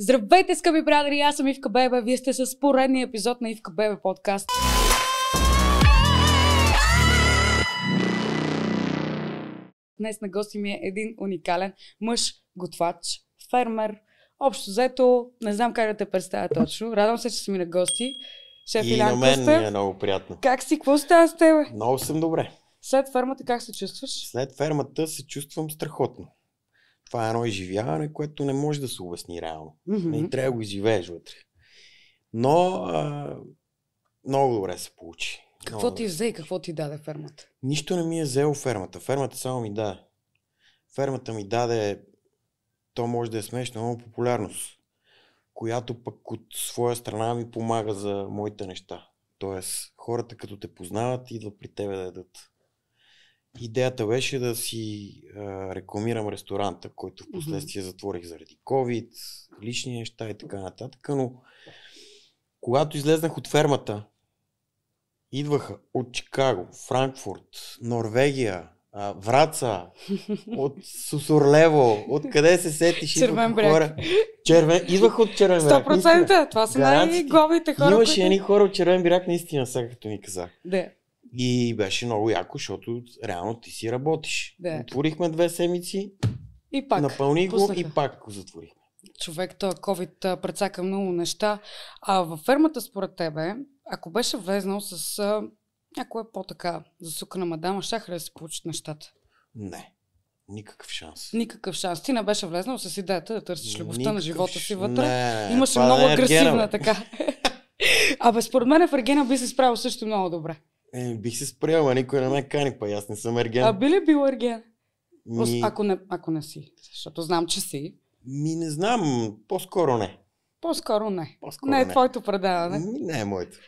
Здравейте, скъпи приятели! Аз съм Ивка Бебе. Вие сте с поредния епизод на Ивка Бебе подкаст. Днес на гости ми е един уникален мъж, готвач, фермер. Общо заето, не знам как да те представя точно. Радвам се, че си ми на гости. Шеф и Илян на мен Костър. ми е много приятно. Как си? Какво става с теб? Много съм добре. След фермата как се чувстваш? След фермата се чувствам страхотно това е едно изживяване, което не може да се обясни реално. Mm-hmm. Не трябва да го изживееш вътре. Но а, много добре се получи. Какво много ти взе и какво ти даде фермата? Нищо не ми е взело фермата. Фермата само ми даде. Фермата ми даде, то може да е смешно, много популярност, която пък от своя страна ми помага за моите неща. Тоест, хората като те познават, идват при тебе да ядат. Идеята беше да си а, рекламирам ресторанта, който в последствие mm-hmm. затворих заради COVID, лични неща и така нататък. Но когато излезнах от фермата, идваха от Чикаго, Франкфурт, Норвегия, а, Враца, от Сусурлево, от къде се сетиш? Червен бряг. Хора. Червен, идвах от Червен бряг. 100%, наистина. това са най-главите хора. Имаше които... едни хора от Червен бряг, наистина, сега като ни казах. Да. И беше много яко, защото реално ти си работиш. Да. Отворихме две седмици. И пак. Напълни го и пак го затворихме. Човек, то COVID прецака много неща. А във фермата, според тебе, ако беше влезнал с а, някоя по-така засукана мадама, щяха да се получат нещата? Не. Никакъв шанс. Никакъв шанс. Ти не беше влезнал с идеята да търсиш любовта Никакъв... на живота си вътре. Не, Имаше много е агресивна така. Абе, според мен в Ергена би се справил също много добре. Е, бих се спрял, а никой не ме кани, па аз не съм ерген. А би ли бил ерген? Ми... Ако, не, ако не си, защото знам, че си. Ми не знам, по-скоро не. По-скоро не. По-скоро не е не. твоето предаване. Ми не е моето.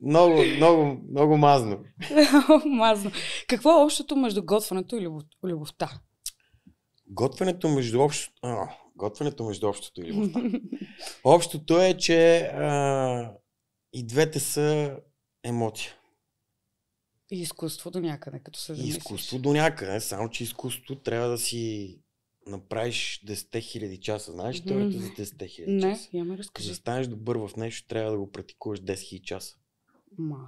Много, много, много мазно. мазно. Какво е общото между готвенето и любов, любовта? Готвенето между общото... А, готвенето между общото и любовта. общото е, че а, и двете са емоция. И изкуство до някъде, като се замислиш. Изкуство до някъде, само че изкуство трябва да си направиш 10 хиляди часа. Знаеш mm-hmm. за 10 хиляди часа? Не, я ме разкажи. За да станеш добър в нещо, трябва да го практикуваш 10 хиляди часа. Мале.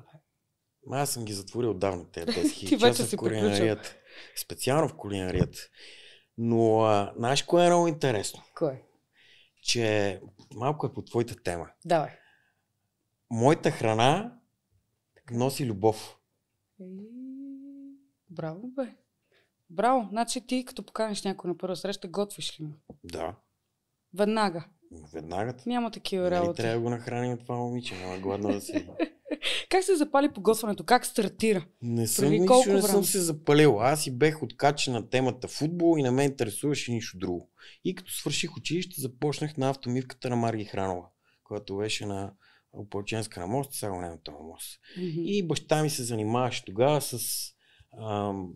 Ма аз съм ги затворил отдавна те 10 хиляди часа в кулинарията. Специално в кулинарията. Но, а, знаеш кое е много интересно? Кое? Че малко е по твоята тема. Давай. Моята храна носи любов. И... Браво, бе. Браво. Значи ти, като поканеш някой на първа среща, готвиш ли му? Да. Веднага. Веднага. Няма такива нали, работи. Трябва да го нахраним това момиче, няма гладно да се. как се запали по готвенето? Как стартира? Не съм Преди нищо, не съм се запалил. Аз и бех откачен на темата футбол и не ме интересуваше нищо друго. И като свърших училище, започнах на автомивката на Марги Хранова, която беше на Опълченска на мост, сега го няма този мост. Mm-hmm. И баща ми се занимаваше тогава с... Ам,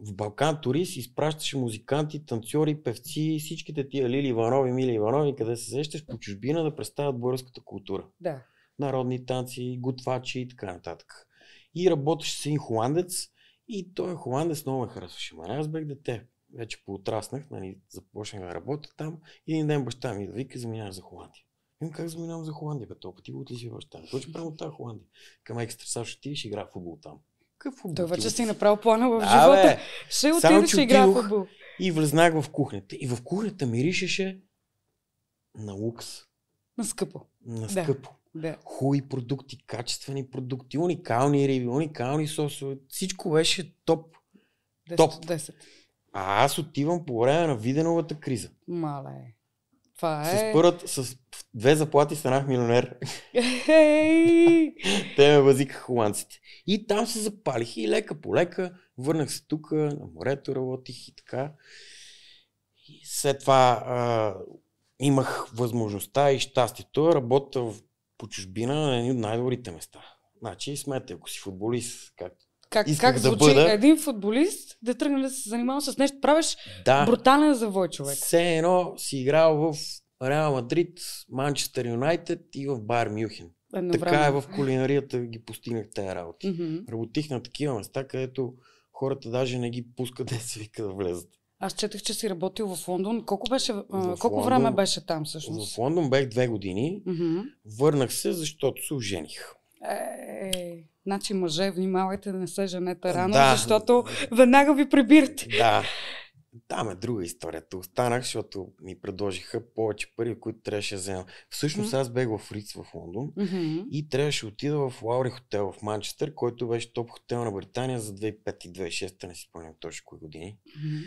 в Балкан Турист изпращаше музиканти, танцори, певци, всичките тия Лили Иванови, Мили Иванови, къде се сещаш по чужбина да представят българската култура. Да. Народни танци, готвачи и така нататък. И работеше с един холандец и той холандец много ме харесваше. Ма аз бях дете. Вече поотраснах, нали, започнах да работя там. И един ден баща ми вика, заминава за Холандия. Викам, как заминавам за Холандия, бе, толкова ти го отишиваш там. Точно прямо от тази Холандия. Към екстра, сега ще отидеш и игра футбол там. Какъв футбол? Това, че си направил плана в живота. ще отидеш и игра футбол. И влезнах в кухнята. И в кухнята миришеше на лукс. На скъпо. На скъпо. Да. Хубави продукти, качествени продукти, уникални риби, уникални сосове. Всичко беше топ. 10 топ. 10. А аз отивам по време на Виденовата криза. Мале. Това е... С, първат, с две заплати станах милионер. Hey! Те ме възикаха холандците. И там се запалих и лека по лека върнах се тук, на морето работих и така. И след това а, имах възможността и щастието работя в, по чужбина на едни от най-добрите места. Значи, смете, ако си футболист, както как, Исках как звучи бъда... един футболист да тръгне да се занимава с нещо. Правиш да. брутален завой човек. Все едно си играл в Реал Мадрид, Манчестър Юнайтед и в Бар Мюхен. Така е в кулинарията ги постигнах тези работи. Mm-hmm. Работих на такива места, където хората даже не ги пускат да се вика да влезат. Аз четах, че си работил в Лондон. Колко, беше, в колко Лондон, време беше там всъщност? В Лондон бех две години. Mm-hmm. Върнах се, защото се ожених. Е... е, е. Значи, мъже, внимавайте да не се женете рано, да. защото веднага ви прибирате. Да. Там е друга историята. Останах, защото ми предложиха повече пари, които трябваше да взема. Всъщност mm-hmm. аз бях в Риц в Лондон mm-hmm. и трябваше да отида в Лаури хотел в Манчестър, който беше топ хотел на Британия за 2005 и 2006, не си спомням точно кои години. Mm-hmm.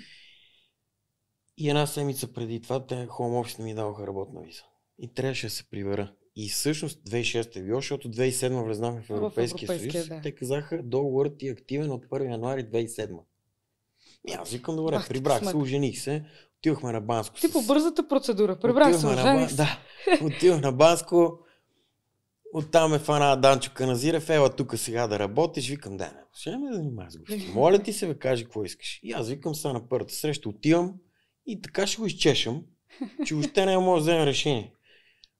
И една седмица преди това те Home не ми даваха работна виза. И трябваше да се прибера. И всъщност 2006 е било, защото 2007 влезнахме в Европейския, в съюз. Да. Те казаха, договорът ти е активен от 1 януари 2007. И ами аз викам, добре, Ах, прибрах се, ожених се, отивахме на Банско. Ти с... по бързата процедура, прибрах се, ожених се. Да, отивах на Банско, оттам е фана Данчо Каназирев, ела тук сега да работиш. Викам, да, не, ще ме занимаваш с гости. Моля ти се, ви кажи какво искаш. И аз викам сега на първата среща, отивам и така ще го изчешам, че въобще не може да вземем решение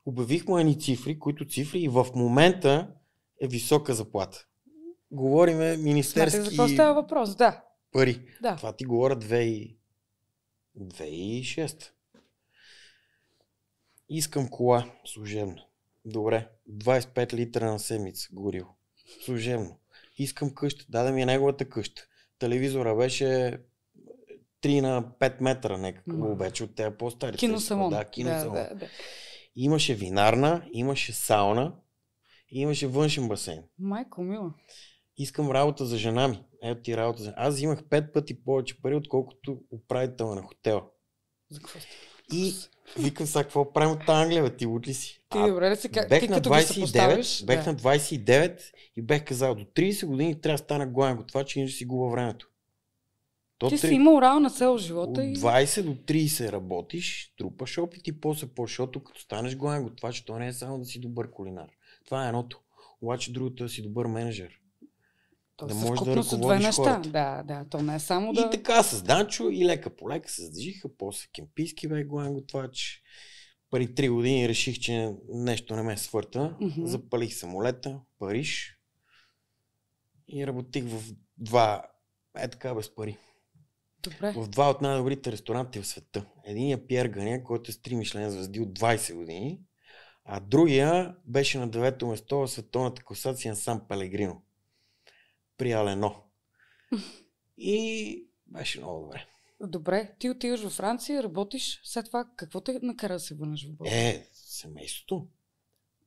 обявихме едни цифри, които цифри и в момента е висока заплата. Говориме министерски Смятах, за какво става въпрос, да. Пари. Да. Това ти говоря и 2006. Искам кола служебно. Добре. 25 литра на седмица горил. Служебно. Искам къща. Даде ми е неговата къща. Телевизора беше 3 на 5 метра, някакво mm. обече от тези по-стари. Кино само. Да, кино да, само. Да, да. Имаше винарна, имаше сауна и имаше външен басейн. Майко мила. Искам работа за жена ми. Ето ти работа за... Аз имах пет пъти повече пари, отколкото управител на хотела. За какво сте? И викам сега, какво правим от Англия, бе, ти лут ли си? Ти добре ли си? Как... Бех, на 29, бех да. на 29 и бех казал, до 30 години трябва да стана главен готвач, иначе си губа времето. То Ти 3... си имал на цел живота. От 20 и... до 30 работиш, трупаш опит и после по защото като станеш главен готвач, то не е само да си добър кулинар. Това е едното. Обаче другото е да си добър менеджер. То да можеш да ръководиш неща. хората. Да, да, то не е само да... И така с Данчо и лека по лека се сдвижиха, после Кемпийски бе главен готвач. Преди 3 години реших, че нещо не ме свърта. Mm-hmm. Запалих самолета, Париж и работих в два, е така без пари. Добре. в два от най-добрите ресторанти в света. Единият е Пьер Ганя, който е с три Мишлен звезди от 20 години, а другия беше на девето место в световната класация на Сан Пелегрино. При Алено. И беше много добре. Добре, ти отиваш във Франция, работиш, след това какво те накара да се върнеш в България? Е, семейството.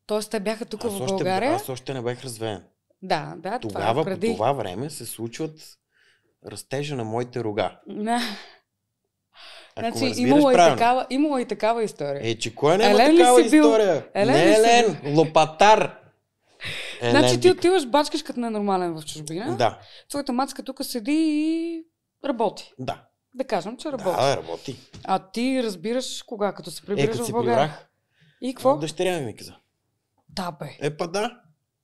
Тоест те бяха тук аз в България? Още, аз още не бях разведен. Да, да, Тогава, това е преди. по това време се случват растежа на моите рога. Ако значи, имало е и, такава, имало и е такава история. Е, че кой не Елен такава ли си история? Бил? Елен не Елен, си... лопатар. Елен значи ти отиваш, бачкаш като ненормален в чужбина. Да. Твоята мацка тук седи и работи. Да. Да кажем, че работи. Да, работи. А ти разбираш кога, като се е, прибираш е, като в България. и какво? Дъщеря ми ми каза. Да, бе. Е, па да.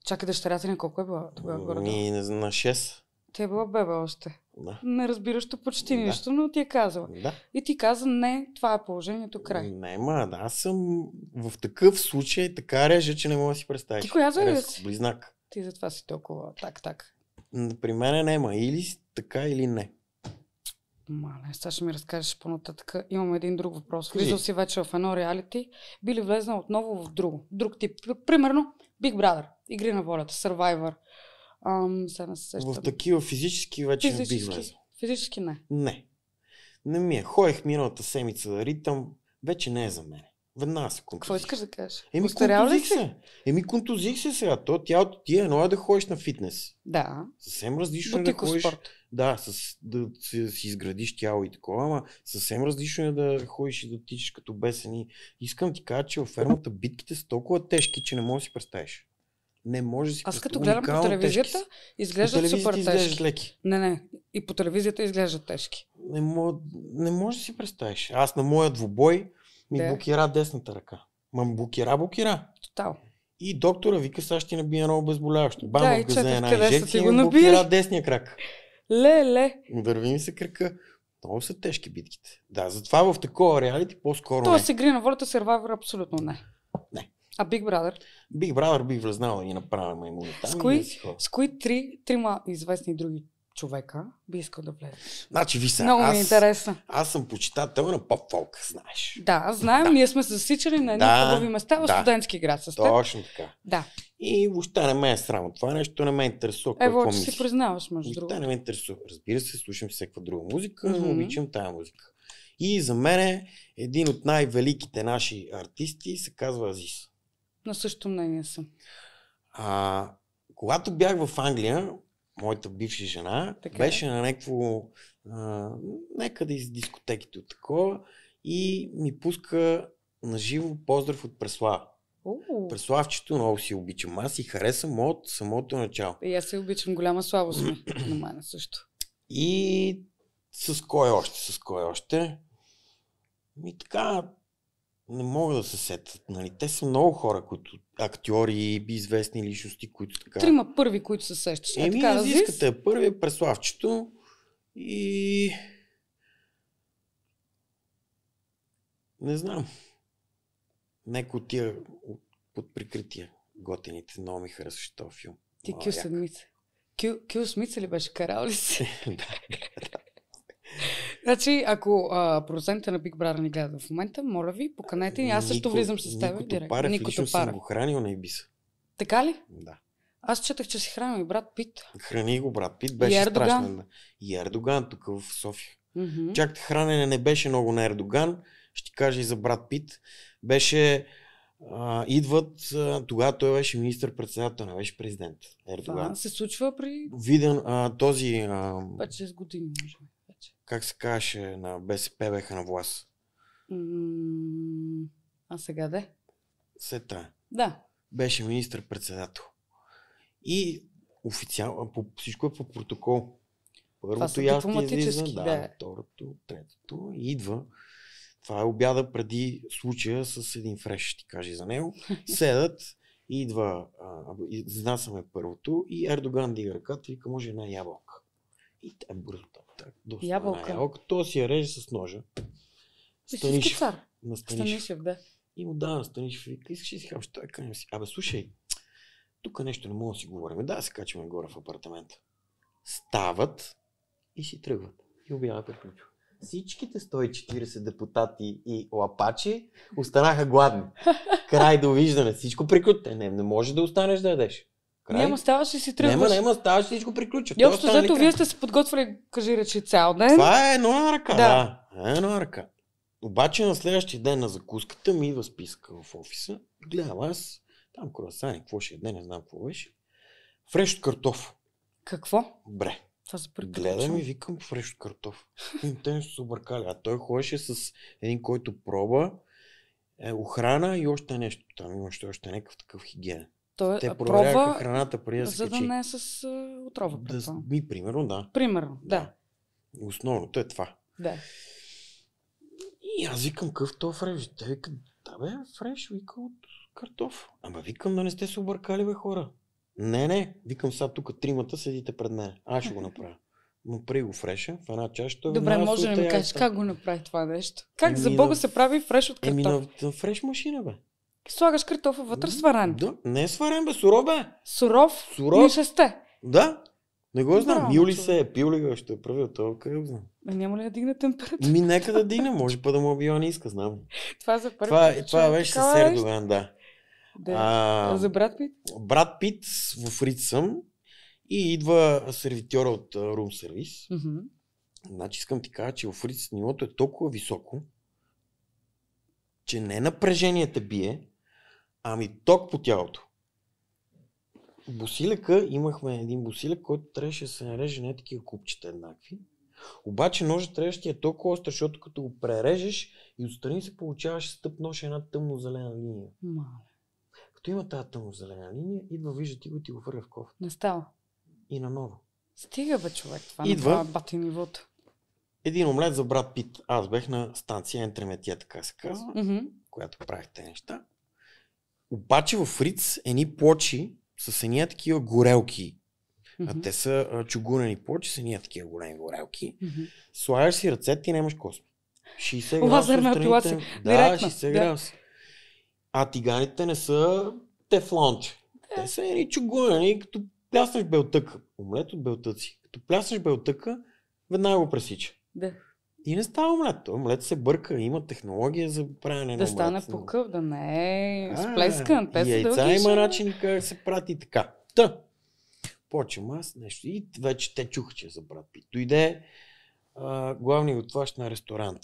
Чакай, дъщерята на колко е била тогава? Ми, на 6. Тя е била бебе още. Да. Не разбиращо почти да. нищо, но ти е казала. Да. И ти каза, не, това е положението, край. Не, ма, да, аз съм в такъв случай така режа, че не мога да си представиш. Ти коя зоя си? Близнак. Ти затова си толкова так, так. При мен нема. Или така, или не. Мале, сега ще ми разкажеш по-нататък. Имам един друг въпрос. Влизал си вече в едно реалити, би ли влезнал отново в друго? Друг тип. Примерно, Big Brother, Игри на волята, Survivor, Ам, не се В такива физически вече физически, не бих влезал. Физически не. Не. Не ми е. Хоех миналата седмица ритъм, вече не е за мен. Веднага се контузих. Какво искаш да кажеш? Еми, контузих се. Еми, контузих се сега. То тялото ти е едно е да ходиш на фитнес. Да. Съвсем различно е да ходиш. Спорт. Да, с, да си изградиш тяло и такова, ама съвсем различно е да ходиш и да тичаш като бесени. Искам ти кажа, че във фермата битките са толкова тежки, че не можеш да си представиш. Не може си. Аз като гледам по телевизията, тежки. изглеждат по телевизията супер тежки. Леки. Не, не. И по телевизията изглеждат тежки. Не, мож, не можеш да си представиш. Аз на моя двубой ми Де? блокира десната ръка. Мам блокира, блокира. Тотал. И доктора вика, сега ще ти набие едно обезболяващо. Бам, да, в газа една инжекция и блокира десния крак. Ле, ле. Върви ми се крака. Много са тежки битките. Да, затова в такова реалити по-скоро То не. се игри на волята сервайвер абсолютно не. Не. А Big Brother? Биг Брадър бих влезнал да ги направя маймуни. Там с кои, с кои три, трима известни други човека би искал да влезе. Значи, ви са, Много аз, ми е интересно. Аз съм почитател на поп-фолк, знаеш. Да, знаем, да. ние сме засичали на едни да, хубави места в да. студентски град с теб. Точно така. Да. И въобще не ме е срамо. Това нещо не ме интересува. Е, какво си мисля. признаваш, между другото. не ме интересува. Разбира се, слушам всяка друга музика, mm-hmm. обичам тая музика. И за мен един от най-великите наши артисти се казва Азис. На същото мнение съм. А, когато бях в Англия, моята бивша жена така е. беше на някакво някъде из дискотеките от такова и ми пуска на живо поздрав от Преслав. Преславчето много си обичам. Аз и харесвам от самото начало. И аз се обичам. Голяма слабост е на мене също. И с кой още, с кой още? И така, не мога да се сетят. Нали? Те са много хора, които актьори, известни личности, които така... Трима първи, които се сещаш. Е, Еми, така, изискате. Разис... Първи е Преславчето и... Не знам. Некои от тия под прикритие готините. Много ми харесваше този филм. Ти Кю Седмица. Кю, Кю Смица ли беше? Карал ли си? да, да. Значи, ако а, на Big Brother ни гледат в момента, моля ви, поканете ни. Аз също Нико, влизам с теб директно. Парев, Никото Парев. го хранил на Ибиса. Така ли? Да. Аз четах, че си хранил и брат Пит. Храни го, брат Пит. Беше и Ердоган. страшен. И Ердоган тук в София. Mm-hmm. Чак хранене не беше много на Ердоган. Ще кажа и за брат Пит. Беше а, идват, тогава той беше министър-председател, не беше президент. Ердоган. Това се случва при... Виден а, този... А... 5-6 години, може как се казваше, на БСП беха на власт. а сега де? Сета. Да. Беше министр-председател. И официално, по, всичко е по протокол. Първото ясно излиза, да, да, второто, третото. идва. Това е обяда преди случая с един фреш, ще ти кажа за него. Седат, идва, изнасяме първото и Ердоган дига ръката и вика, може една ябълка. И те бързо там. Так, доста ябълка. ябълка. То си я реже с ножа. Станишев. Цар. На Станишев. Станишев, да. И му да, на Станишев. Вика, искаш ли си хапче? Той каня си. Абе, слушай, тук нещо не мога да си говорим. Да, се качваме горе в апартамента. Стават и си тръгват. И обява приключва. Всичките 140 депутати и лапачи останаха гладни. Край довиждане. Всичко приключва. Не, не може да останеш да ядеш. Край. Няма, и си тръгваш. Няма, няма, ставаш всичко приключва. И общо зато вие сте се подготвили, кажи речи, цял ден. Това е една ръка, да. Е една ръка. Обаче на следващия ден на закуската ми идва списка в офиса. Гледам аз, там круасани, какво ще ден, не знам какво беше. Фреш от картоф. Какво? Бре. Това се Гледам и викам фреш от картоф. Интенсно се объркали. А той ходеше с един, който проба, е, охрана и още нещо. Там имаше още някакъв такъв хигиен. Той Те проверяха храната преди да се За да не е с а, отрова. Да, ми, примерно, да. Примерно, да. да. Основното е това. Да. И аз викам, къв то фреш? Те викат, да бе, фреш, вика от картоф. Ама викам, да не сте се объркали, бе, хора. Не, не, викам сега тук тримата седите пред мен. Аз ще го направя. Но при го фреша, в една чаша. Добре, може да ми кажеш как го направи това нещо? Как Еми за Бога на... се прави фреш от картоф? Еми на, на фреш машина, бе слагаш картофа вътре сварен. Да, не е сварен, бе, суров бе. Суров? Суров. сте. Да, не го знам. Мил ли се е, пил ли го, е, ще е правил това, къде знам. Ами няма ли да дигне температура? Ми нека да дигне, може па да му обива, не иска, знам. Това за първи Това, това беше с Ердоган, да. да. А, за брат Пит? Брат Пит в Фрид съм и идва сервитьора от Рум сервис. Mm-hmm. Значи искам ти кажа, че в Риц нивото е толкова високо, че не напрежението бие, Ами ток по тялото. Босилека, имахме един босилек, който трябваше да се нареже не такива купчета еднакви. Обаче ножът трябваше ти е толкова остър, защото като го прережеш и отстрани се получаваше нож една тъмно-зелена линия. Мале. Като има тази тъмно-зелена линия, идва, вижда ти го и ти го хвърля в кофта. Не става. И наново. Стига бе човек, това идва, на това бати нивото. Един омлет за брат Пит. Аз бех на станция Ентреметия, така се казва, mm-hmm. която правих те неща. Обаче в Риц едни плочи с едни такива горелки. Mm-hmm. А те са а, чугунени плочи с едни такива големи горелки. Mm-hmm. Слагаш си ръцете и нямаш косми. 60 Лазерна апелация. Да, 60 да. градуса. А тиганите не са тефлонче. Да. Те са едни чугунени, като пляснеш белтъка. Омлет от белтъци. Като пляснеш белтъка, веднага го пресича. Да. И не става омлет. Омлет се бърка. Има технология за правене да на Да стане покъв, да не е сплескан. Те са дълги. има начин как се прати така. Та. Почвам аз нещо. И вече те чуха, че е за брат Пит. Дойде главният готвач на ресторант.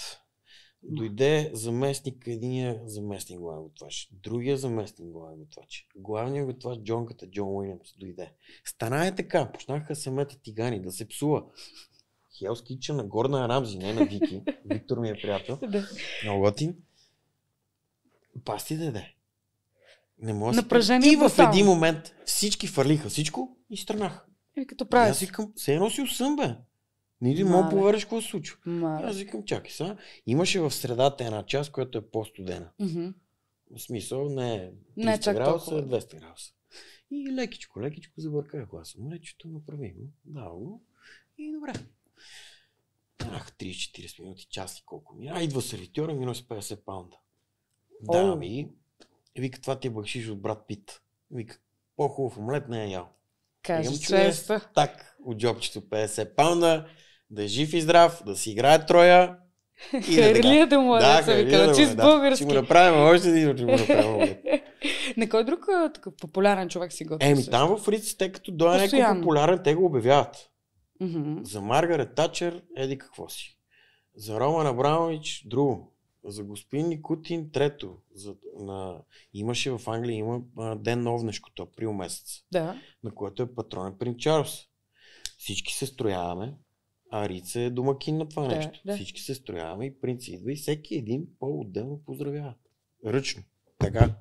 Дойде заместник, единия заместник главен готвач, другия заместник главен готвач, главният готвач Джонката Джон Уилямс дойде. Стана е така, почнаха се метат тигани, да се псува. Хелс Kitchen на Горна Рамзи, не на Вики. Виктор ми е приятел. Много готин. Пасти да Не може Напрежение И в един момент всички фърлиха всичко и странах. И като правя. Аз викам, се е носил съм, бе. Не ти мога да повериш какво се случва. Аз викам, чакай сега. Имаше в средата една част, която е по-студена. Mm-hmm. В смисъл, не е 300 не, е градуса, 200 градуса. И лекичко, лекичко забърках гласа. Му рече, направи го, дал го. И добре, Станаха 30-40 минути, час и колко мина. Идва сервитьора ми носи 50 паунда. Да, ми. Вика, това ти е бакшиш от брат Пит. Вика, по-хубав омлет не е ял. Кажи честа. Так, от джобчето 50 паунда, да е жив и здрав, да си играе троя. И да му е, да, се вика, да, чист е, български. Ще му направим още един, ще му направим На кой друг такъв популярен човек си готви? Еми там в тъй като дойде някой популярен, те го обявяват. Mm-hmm. За Маргарет Тачер, еди какво си. За Роман Абрамович, друго. За господин Никутин, трето. За, на, имаше в Англия, има а, ден на овнешкото, април месец. Да. На което е патронен принц Чарлз. Всички се строяваме, а Рица е домакин на това да, нещо. Да. Всички се строяваме и принц идва и всеки един по-отделно поздравява. Ръчно. Така.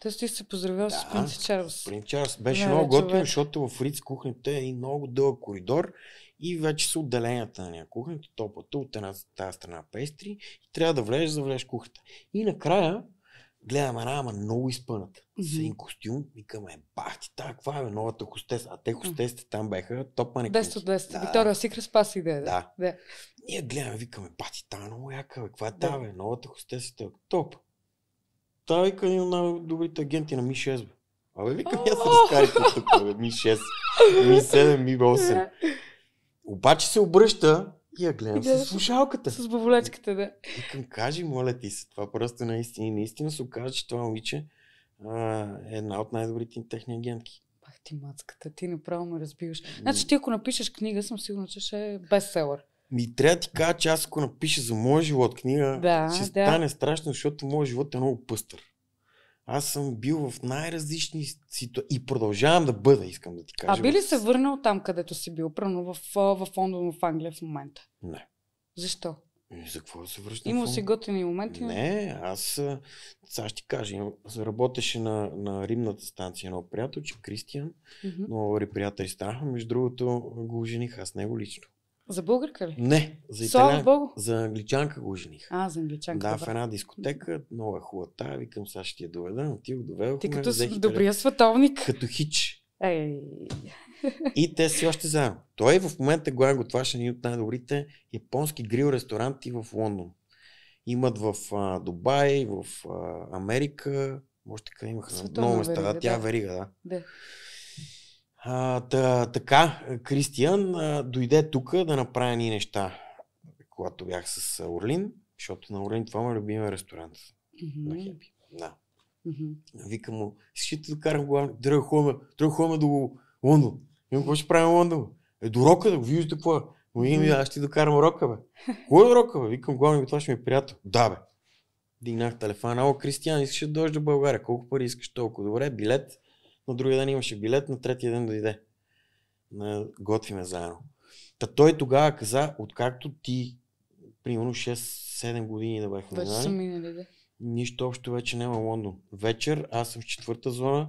Тоест ти се поздравил да, с Принц Чарлз. Принц Чарлз беше не, много готин, защото в Риц кухнята е и много дълъг коридор и вече са отделенията на някоя кухнята, топлата от една тази страна пестри и трябва да влезеш, да влезеш кухнята. И накрая гледам една, ама много изпъната. Mm-hmm. С един костюм, викаме, бах ти, та, каква е новата хостес? А те хостесите там беха топани. 200 10 от 10. Да, Виктория Сикрес спаси идея. Да. да. Ние гледаме, викаме, бати, та, е много яка, каква е да. та, бе, новата хостес е топ. Та вика един от най-добрите агенти на Ми-6. Бе. Абе, вика, я се от тук, бе, Ми-6, Ми-7, Ми-8. Обаче се обръща и я гледам да, с слушалката. С бабулечката, да. Викам, кажи, моля ти се, това просто наистина. И наистина се оказа, че това момиче а, е една от най-добрите техни агентки. Ах ти мацката, ти направо ме разбиваш. Значи ти ако напишеш книга, съм сигурна, че ще е бестселър. Ми трябва да ти кажа, че аз ако напиша за моя живот книга, да, ще да. стане страшно, защото моят живот е много пъстър. Аз съм бил в най-различни ситуации и продължавам да бъда, искам да ти кажа. А би ли се върнал там, където си бил, пръвно в, Лондон, в Англия в момента? Не. Защо? И ами, за какво да се връщам? Имал си готини моменти? Не, аз сега ще ти кажа. Работеше на, на римната станция едно приятел, че Кристиан. Mm-hmm. Много приятели станаха. Между другото, го жених, аз него лично. За българка ли? Не, за италиан... Богу. За англичанка го жених. А, за англичанка. Да, в една дискотека, много е хубава тая, викам, сега ще ти я доведа, но ти го доведох. Ти като си нали? добрия световник. Като хич. Ей. И те си още заедно. Той в момента го е готваше един от най-добрите японски грил ресторанти в Лондон. Имат в а, Дубай, в а, Америка, още къде имаха Световна много места. Верига, да, тя верига, да. да. А, та, така, Кристиан, а, дойде тук да направя ни неща, когато бях с Орлин, защото на Орлин това ме е любимия ресторант mm-hmm. на Хепи. Да. Mm-hmm. Вика му, ще те докарам главно, трябва ходим, трябва до Лондон. И какво ще правим Лондон? Е, до Рока, да го виждате какво е. Но им, аз ще докарам Рока, бе. Кой е Рока, бе? Викам, главно ми е това ще ми е приятел. Да, бе. Дигнах телефона. О, Кристиан, искаш да дойдеш до България. Колко пари искаш толкова? Добре, билет на другия ден имаше билет, на третия ден дойде. На... Готвиме заедно. Та той тогава каза, откакто ти, примерно 6-7 години да бяхме Вече минали, Нищо общо вече няма Лондон. Вечер, аз съм в четвърта зона,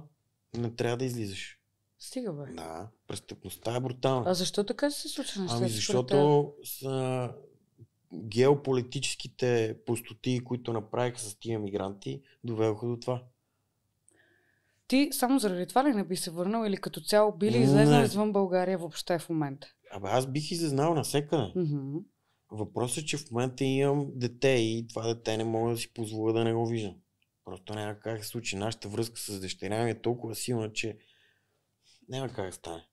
не трябва да излизаш. Стига, бе. Да, престъпността е брутална. А защо така се случва Ами Ами защото са геополитическите пустоти, които направиха с тия мигранти, доведоха до това ти само заради това ли не би се върнал или като цяло би ли излезнал извън България въобще в момента? Абе аз бих излезнал навсекъде. mm Въпросът е, че в момента имам дете и това дете не мога да си позволя да не го виждам. Просто няма как се случи. Нашата връзка с дъщеря ми е толкова силна, че няма как да стане.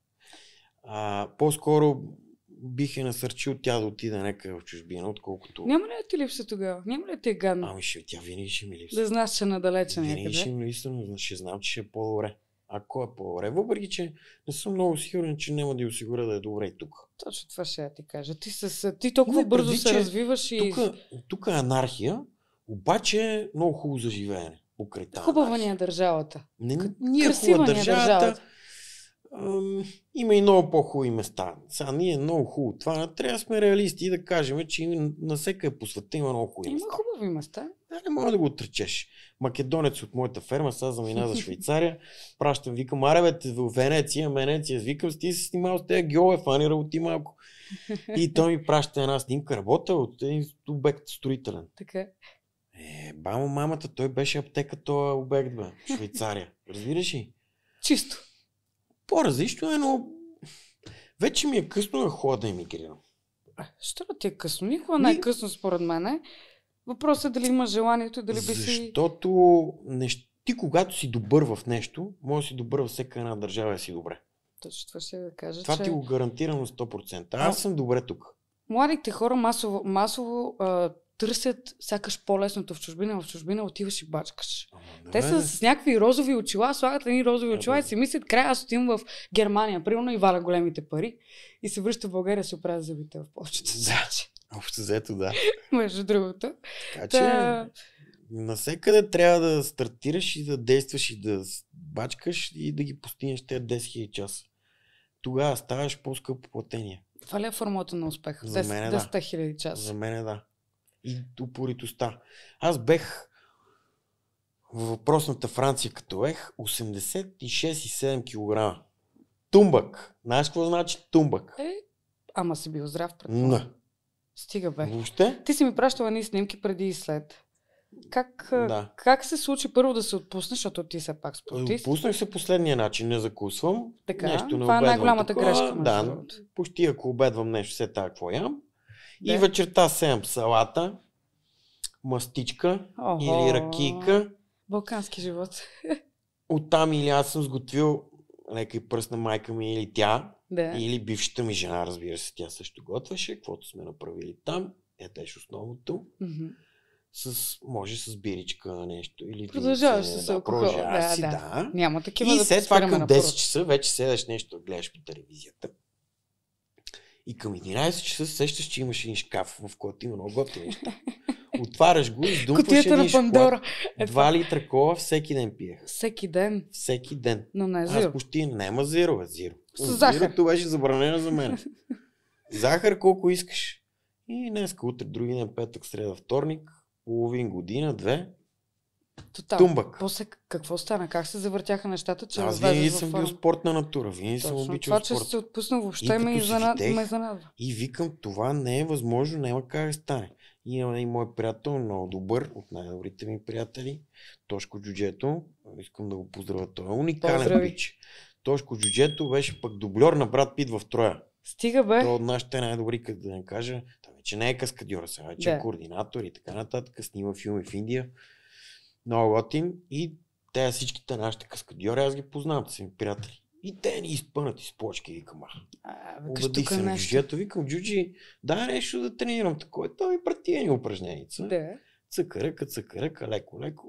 А, по-скоро бих е насърчил тя да отиде нека в чужбина, отколкото... Няма ли да ти липса тогава? Няма ли да ти е гадно? Ами ще, тя винаги ще ми липса. Да знаеш, че надалече някъде. Е винаги ще ми липса, но ще знам, че ще е по-добре. Ако е по-добре, въпреки че не съм много сигурен, че няма да я осигуря да е добре и тук. Точно това ще я ти кажа. Ти, с, ти толкова не, бързо се развиваш и... Тук е анархия, обаче е много хубаво за живеене. Хубава ни е държавата. Не, не е хубава държавата. държавата има и много по-хубави места. Сега ние е много хубаво това. Трябва да сме реалисти и да кажем, че на всека е по света има много хубави има места. Има хубави места. Да, не мога да го отречеш. Македонец от моята ферма, сега замина за Швейцария. Пращам, викам, аре бе, в Венеция, Венеция. Викам, ти се снимал с тези геове, фани работи малко. И той ми праща една снимка, работа от един обект строителен. Така. Е, бамо мамата, той беше аптека, този обект, бе, Швейцария. Разбираш ли? Чисто. По-различно е, но вече ми е късно да е ходя да емигрирам. Е, Що ти е късно? Никога не е късно според мен. Е. Въпросът е дали има желанието и дали би Защото си... Защото нещ... ти когато си добър в нещо, може да си добър във всяка една държава и си добре. Точно това ще да кажа, Това че... ти го гарантирам на 100%. Аз съм добре тук. Младите хора масово, масово а, търсят сякаш по-лесното в чужбина, в чужбина отиваш и бачкаш. Ама, Те са с някакви розови очила, слагат едни розови е, очила и си мислят, край аз отивам в Германия, примерно и валя големите пари и се връща в България се оправя зъбите в повечето задачи. Общо взето, да. Между другото. Така че Та... насекъде трябва да стартираш и да действаш и да бачкаш и да ги постигнеш тези 10 000 часа. Тогава ставаш по-скъпо платение. Това ли е формулата на успеха? За мен е да. 10 000 часа. За мен е да и упоритостта. Аз бех във въпросната Франция като ех 86,7 кг. Тумбък. Знаеш какво значи тумбък? Е, ама си бил здрав пред Не. Стига бе. Въобще? Ти си ми пращал едни снимки преди и след. Как, да. как се случи първо да се отпуснеш, защото ти се пак спортист? Е, отпуснах се последния начин, не закусвам. Така, нещо не това е най-голямата грешка. Да, почти ако обедвам нещо, все така, какво ям. И вечерта сем, салата, мастичка Охо. или ракийка. Балкански живот. Оттам или аз съм сготвил лека и пръст на майка ми или тя, да. или бившата ми жена, разбира се, тя също готвеше, каквото сме направили там. Е, теж основното. Mm-hmm. С, може с биричка нещо. Или Продължаваш с да, алкохол. Да, си, да. да. Няма такива и да след това към 10 часа вече седаш нещо, гледаш по телевизията. И към 11 часа сещаш, че имаш един шкаф, в който има много готини неща. Отваряш го, и издумпваш на пандора. Е, Два литра кола всеки ден пиех. Всеки ден? Всеки ден. Но не е зиро. Аз почти няма зиро, е зиро. С Зирото беше забранено за мен. захар колко искаш. И днес, утре, други ден, петък, среда, вторник, половин година, две, Тотал. Тумбък. После какво стана? Как се завъртяха нещата, че Аз винаги съм бил спортна натура. Винаги съм обичал това, спорт. Това, че се отпусна, въобще и ме, изненадва. видех, И викам, това не е възможно, няма как да стане. И имам един мой приятел, много добър, от най-добрите ми приятели, Тошко Джуджето. Искам да го поздравя. Той е уникален Поздрави. бич. Тошко Джуджето беше пък дублер на брат Пит в Троя. Стига бе. Той от нашите най-добри, като да не кажа. Той вече не е каскадьор, сега вече да. е координатор и така нататък. Снима филми в Индия много готин и те всичките нашите каскадиори, аз ги познавам, са ми приятели. И те ни изпънат из плочки, викам, а, се на джуджето, викам, джуджи, да, нещо да тренирам такова, той ми прати едни упражненица. Да. Цъка ръка, цъка ръка, леко, леко.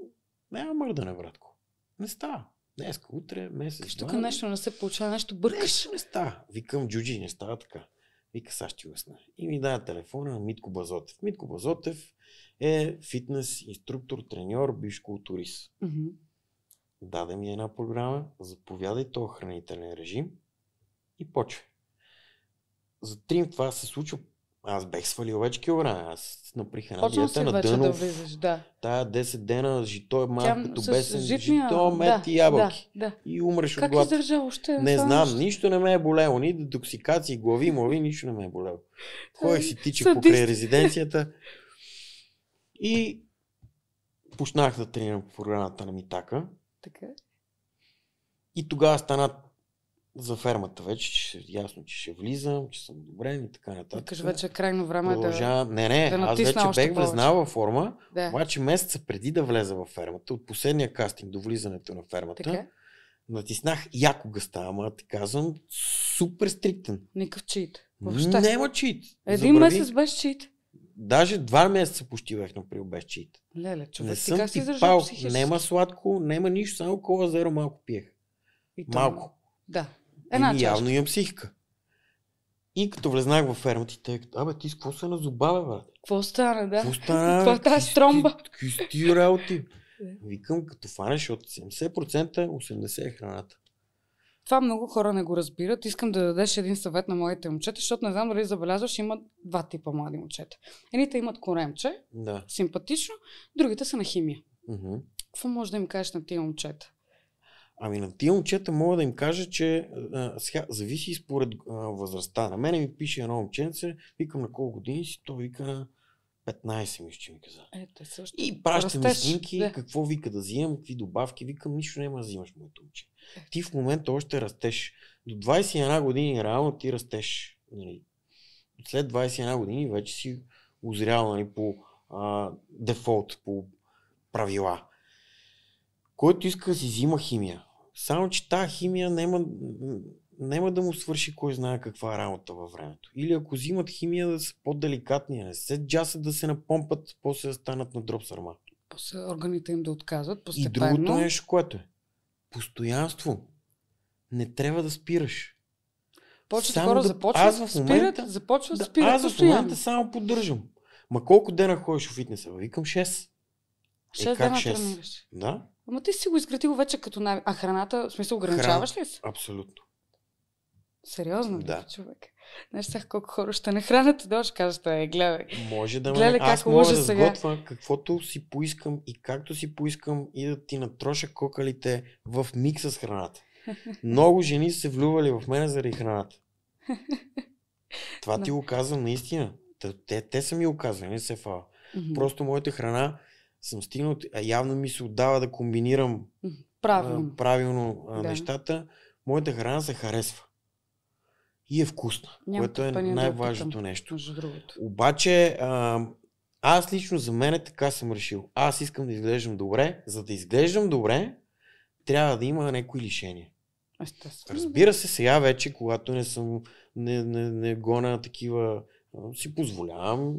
Няма мърдане, братко. Не става. Днес, утре, месец. Тук нещо не се получава, нещо бъркаш. Нещо не става. Викам, джуджи, не става така. Вика, сега ще обясна. И ми дава телефона на Митко Базотев. Митко Базотев е фитнес инструктор, треньор, биш културист. Mm-hmm. Даде ми една програма, заповядай то хранителен режим и почва. За три това се случва аз бех свалил вече килограма. Аз наприх една Почна диета на Дънов. Да влизаш, да. Тая 10 дена жито е малко като бесен. Житния... Жито, мед да, и ябълки. Да, да. И умреш как от глад. Как още? Не знам, Още? нищо не ме е болело. Ни детоксикации, глави, моли, нищо не ме е болело. Ходех си тича покрай резиденцията, и почнах да тренирам по програмата на Митака. Така. И тогава стана за фермата вече, че ясно, че ще влизам, че съм добре, и така нататък. Кажа вече крайно време Продължа... да Не, не, да аз вече бех влезнал във форма, да. обаче месеца преди да влеза във фермата, от последния кастинг до влизането на фермата, така? натиснах яко гъста, ама ти казвам, супер стриктен. Никакъв чит. Въобще. Няма чит. Един Забрави. месец без чит. Даже два месеца почти бях на приобещиите. Леле, човек, не съм си пипал, Нема сладко, нема нищо, само кола зеро малко пиех. И то... Малко. Да. Една и явно имам психика. И като влезнах във фермата, те като, абе, ти с какво се назобавя, брат? Какво стана, да? Какво стана? Каква е тази тромба? Какви работи? Викам, като фанеш от 70%, 80% е храната. Това много хора не го разбират. Искам да дадеш един съвет на моите момчета, защото не знам дали забелязваш, има два типа млади момчета. Едните имат коремче, да. симпатично, другите са на химия. Mm-hmm. Какво може да им кажеш на тия момчета? Ами на тия момчета мога да им кажа, че а, сега, зависи според а, възрастта. На мене ми пише едно момченце, викам на колко години си, то вика 15 мисля, че ми каза. Ето, също. И праща ми снимки, да. какво вика да взимам, какви добавки, викам, нищо няма да взимаш, моето момче. Ти в момента още растеш. До 21 години реално ти растеш. Нали. След 21 години вече си озрял нали, по а, дефолт, по правила. Който иска да си взима химия. Само, че тази химия няма, няма да му свърши кой знае каква е работа във времето. Или ако взимат химия да са по-деликатни, не се джаса да се напомпат, после да станат на дроп сърма. После органите им да отказват постепенно. И другото нещо, което е постоянство. Не трябва да спираш. Почват само хора, да... започват, в момента, спират, започват, да, спират Аз в момента само поддържам. Ма колко дена ходиш в фитнеса? Викам 6. 6 е, дена 6? Да. Ама ти си го изградил вече като най... А храната, в смисъл, ограничаваш ли се? Абсолютно. Сериозно да. ли, човек? Знаеш сега колко хора ще не хранят, да ще кажат, е, гледай. Може да ме... как Аз мога да сега. сготвя каквото си поискам и както си поискам и да ти натроша кокалите в микса с храната. Много жени са се влювали в мене заради храната. Това ти го казвам наистина. Те, те са ми го казвали, не се фава. Просто моята храна съм стигнал, а явно ми се отдава да комбинирам правилно, правилно да. нещата. Моята храна се харесва и е вкусна, Няма което е най-важното да нещо. Обаче, а, аз лично за мен е така съм решил. Аз искам да изглеждам добре. За да изглеждам добре, трябва да има някои лишения. Естествено. Разбира се, сега вече, когато не съм, не, не, не гоня такива, си позволявам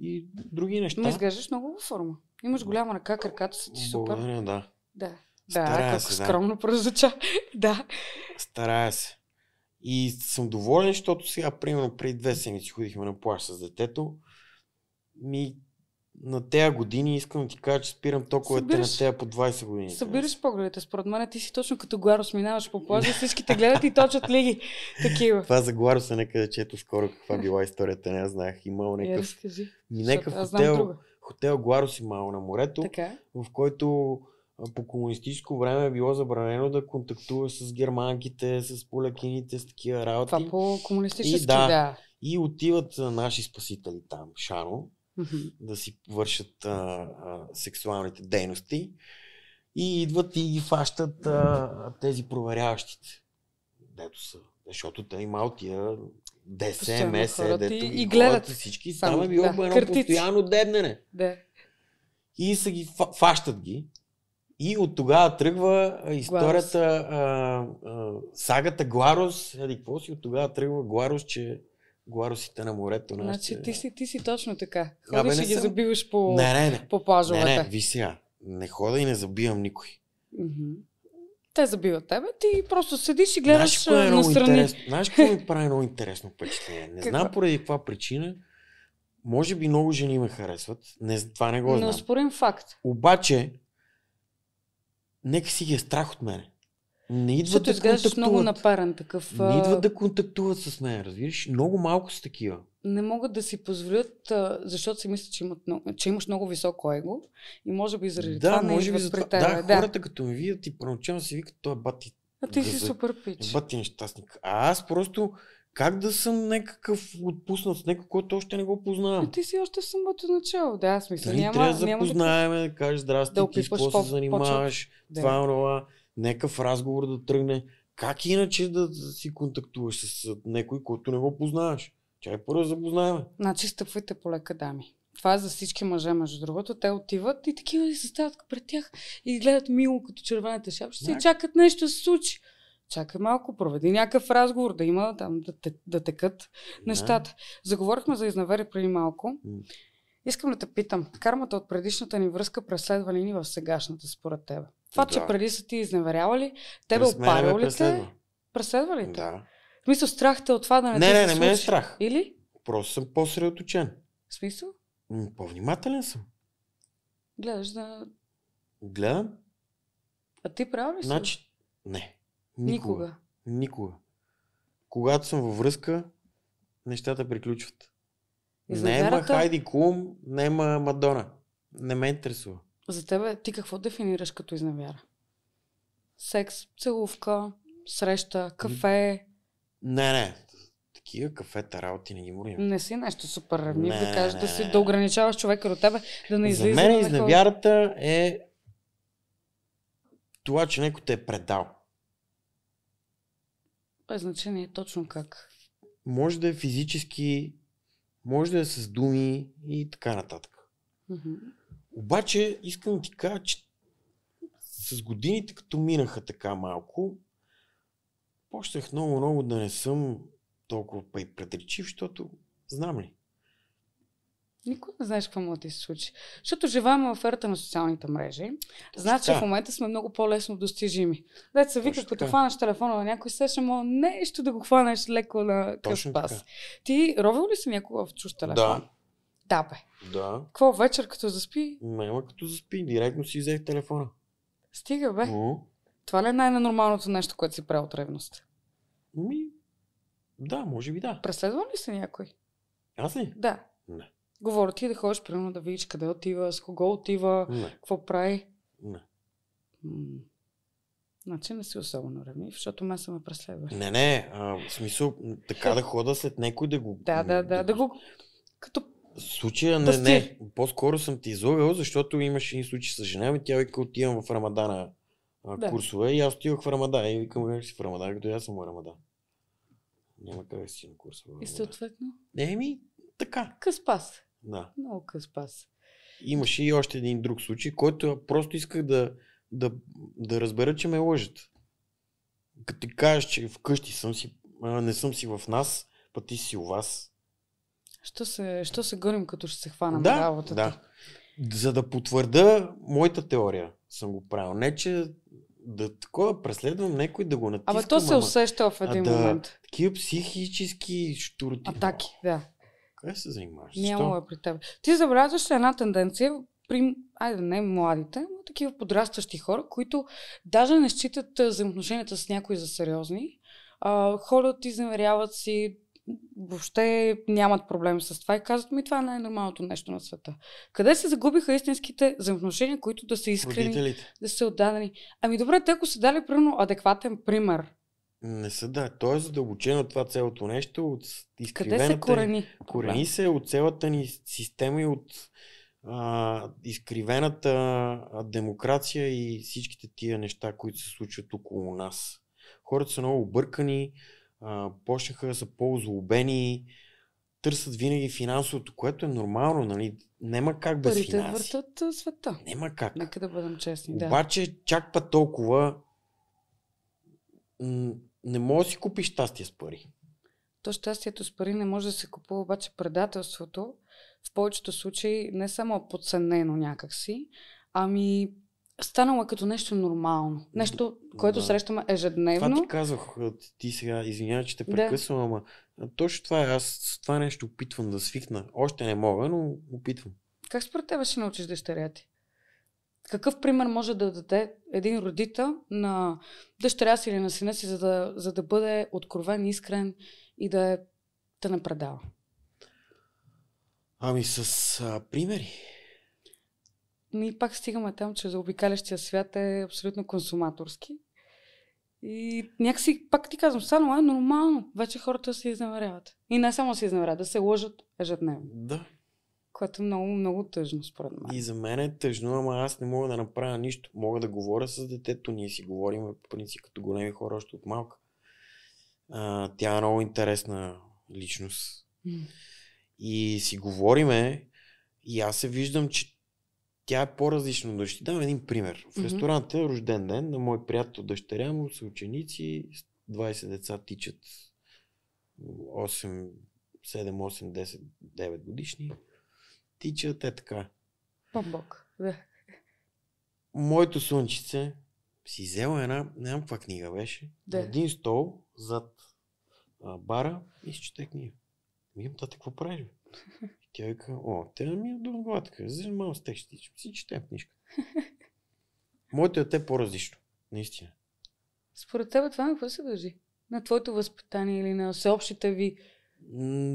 и други неща. Но изглеждаш много във форма. Имаш голяма ръка, краката са ти супер. Благодаря, да. Да. Да, Старая се, скромно да. прозвуча. да. Старая се. И съм доволен, защото сега, примерно, преди две седмици ходихме на плаж с детето. Ми на тези години искам да ти кажа, че спирам толкова Събираш... на тея по 20 години. Събираш погледите. Според мен ти си точно като Гуарос минаваш по плажа, те гледат и точат лиги. Такива. Това за е нека да чето скоро каква била историята, не знаех. Имал е, някакъв... Е, разкажи, някакъв хотел, хотел Гларос имало на морето, така? в който по комунистическо време е било забранено да контактува с германките, с полякините, с такива работи. Това по комунистически, и, да, да. И отиват наши спасители там, Шано, да си вършат а, а, сексуалните дейности. И идват и ги фащат а, тези проверяващите. Дето са. Защото те има от тия ДСМС, дето и, и гледат всички. Само, там е било да, едно постоянно дебнене. Да. И са ги, фащат ги и от тогава тръгва историята, а, а, сагата Гларус, еди какво си, от тогава тръгва Гларус, че Гларусите на морето. Значи ти, си, ти си точно така. Ходиш и ги съм... забиваш по, не, не, не. по плажовете. Не, не, ви сега. Не хода и не забивам никой. Те забиват тебе, ти просто седиш и гледаш е на Интересно? Знаеш какво ми прави много интересно впечатление? Не знам поради каква причина. Може би много жени ме харесват. Не, това не го знам. Но спорим факт. Обаче, нека си ги е страх от мене. Не идват да контактуват. много напарен такъв. Не идват да контактуват с мен, разбираш? Много малко са такива. Не могат да си позволят, защото си мислят, че, имат че имаш много високо его и може би заради да, това е може не би за това. Да, да, хората като ме видят и проначално си викат, той е бати. А ти да си супер пич. Е, бати нещастник. А аз просто как да съм някакъв отпуснат с някой, който още не го познавам? Е, ти си още в самото начало, да, смисъл. Дали няма, трябва да няма запознаем, да, да кажеш здрасти, да ти с какво се занимаваш, да. това е онова, нека разговор да тръгне. Как иначе да си контактуваш с някой, който не го познаваш? Чай първо да запознаем. Значи стъпвайте полека, дами. Това е за всички мъже, между другото. Те отиват и такива и се стават пред тях и гледат мило като червената шапчета и чакат нещо да се случи чакай малко, проведи някакъв разговор, да има там, да, да, да текат да. нещата. Заговорихме за изнавери преди малко. Искам да те питам, кармата от предишната ни връзка преследва ли ни в сегашната според теб? Това, да. че преди са ти изневерявали, тебе е опарил ли те? Преследва ли те? Да. Мисля, смисъл, страх те от това да не, не Не, не, ме е страх. Или? Просто съм по-средоточен. В смисъл? По-внимателен съм. Гледаш да... Гледам. А ти правил ли си? Значи, не. Никога. Никога. Никога. Когато съм във връзка, нещата приключват. За не има вярата... Хайди Клум, не има Мадона. Не ме интересува. За тебе ти какво дефинираш като изневяра? Секс, целувка, среща, кафе? Не, не. Такива кафета работи не ги морим. Не си нещо супер ревни. не, да кажеш да, си, не. да ограничаваш човека до тебе, да не излиза. За мен изневярата е това, че някой те е предал. Без значение е точно как. Може да е физически, може да е с думи и така нататък. Mm-hmm. Обаче искам да ти кажа, че с годините, като минаха така малко, почнах много-много да не съм толкова предречив, защото знам ли, никой не знаеш какво може да ти се случи. Защото живеем в аферата на социалните мрежи. Значи, че в момента сме много по-лесно достижими. Дете се вика, като хванеш телефона на някой, се ще не нещо да го хванеш леко на къс пас. Ти ровил ли си някога в чуж телефон? Да. Да, бе. Да. Какво вечер като заспи? Няма като заспи. Директно си взех телефона. Стига, бе. Това ли е най-ненормалното нещо, което си правил от ревност? Ми, да, може би да. Преследва ли си някой? Аз ли? Да. Не. Говоря ти да ходиш, примерно, да видиш къде отива, с кого отива, не. какво прави. Не. значи не си особено ревнив, защото ме са ме преследва. Не, не, а, в смисъл така да хода след някой да го... Да, да, да, да, го... Като случая да не, не. По-скоро съм ти излагал, защото имаше един случай с жена ми. Тя вика, отивам в Рамадана а, да. курсове и аз отивах в Рамадана И викам, как е, си в Рамадана, като аз съм в Рамадана. Няма как да си на курсове. И съответно? ми, така. Къс пас. Да. Много къс пас. Имаше и още един друг случай, който просто исках да, да, да разбера, че ме лъжат. Като ти кажеш, че вкъщи съм си, а, не съм си в нас, па ти си у вас. Що се, що се гърим, като ще се хванем да, работата? Да. За да потвърда моята теория съм го правил. Не, че да такова преследвам някой да го натискам. Абе, то се усеща в един а, да, момент. Такива психически штурти. Атаки, да. Къде се занимаваш? Няма е при теб. Ти забелязваш една тенденция при, айде не младите, но такива подрастващи хора, които даже не считат взаимоотношенията с някои за сериозни. А, ходят, замеряват си, въобще нямат проблем с това и казват ми това е най-нормалното нещо на света. Къде се загубиха истинските взаимоотношения, които да са искрени, Родителите. да са отдадени? Ами добре, те ако са дали примерно адекватен пример, не са, да. То е задълбочено това цялото нещо. От Къде са корени? Корени се от цялата ни система и от а, изкривената демокрация и всичките тия неща, които се случват около нас. Хората са много объркани, а, почнаха да са по-озлобени, търсят винаги финансовото, което е нормално, нали? Нема как без Парите финанси. Парите въртат света. Нема как. Нека да бъдем честни, да. Обаче чак па толкова не можеш да си купиш щастие с пари. То щастието с пари не може да се купува, обаче предателството в повечето случаи не само подценено някакси, ами станало е като нещо нормално. Нещо, което да. срещаме ежедневно. Това ти казах ти сега, извинявай, че те прекъсвам, да. ама точно това е. Аз с това нещо опитвам да свикна. Още не мога, но опитвам. Как според тебе ще научиш дъщеря ти? Какъв пример може да даде един родител на дъщеря си или на сина си, за да, за да бъде откровен, искрен и да, е, да Ами с а, примери. Ние пак стигаме там, че заобикалящия свят е абсолютно консуматорски. И някакси, пак ти казвам, станало е нормално. Вече хората се изнамеряват. И не само се изнамеряват, да се лъжат ежедневно. Да което е много, много тъжно според мен. И за мен е тъжно, ама аз не мога да направя нищо. Мога да говоря с детето, ние си говорим по принцип като големи хора още от малка. А, тя е много интересна личност. Mm. И си говориме и аз се виждам, че тя е по-различно. от ще дам един пример. В ресторанта mm-hmm. рожден ден на мой приятел дъщеря му са ученици, 20 деца тичат 8, 7, 8, 10, 9 годишни тичат е така. Бомбок. да. Моето слънчице си взела една, не знам каква книга беше, да. един стол зад а, бара и си чете книга. Викам, тате, какво правиш? Бе? И тя вика, о, тя ми е долу главата. Вземи малко с текст, си чете книжка. Моето дете е по-различно, наистина. Според теб това на какво се дължи? На твоето възпитание или на всеобщите ви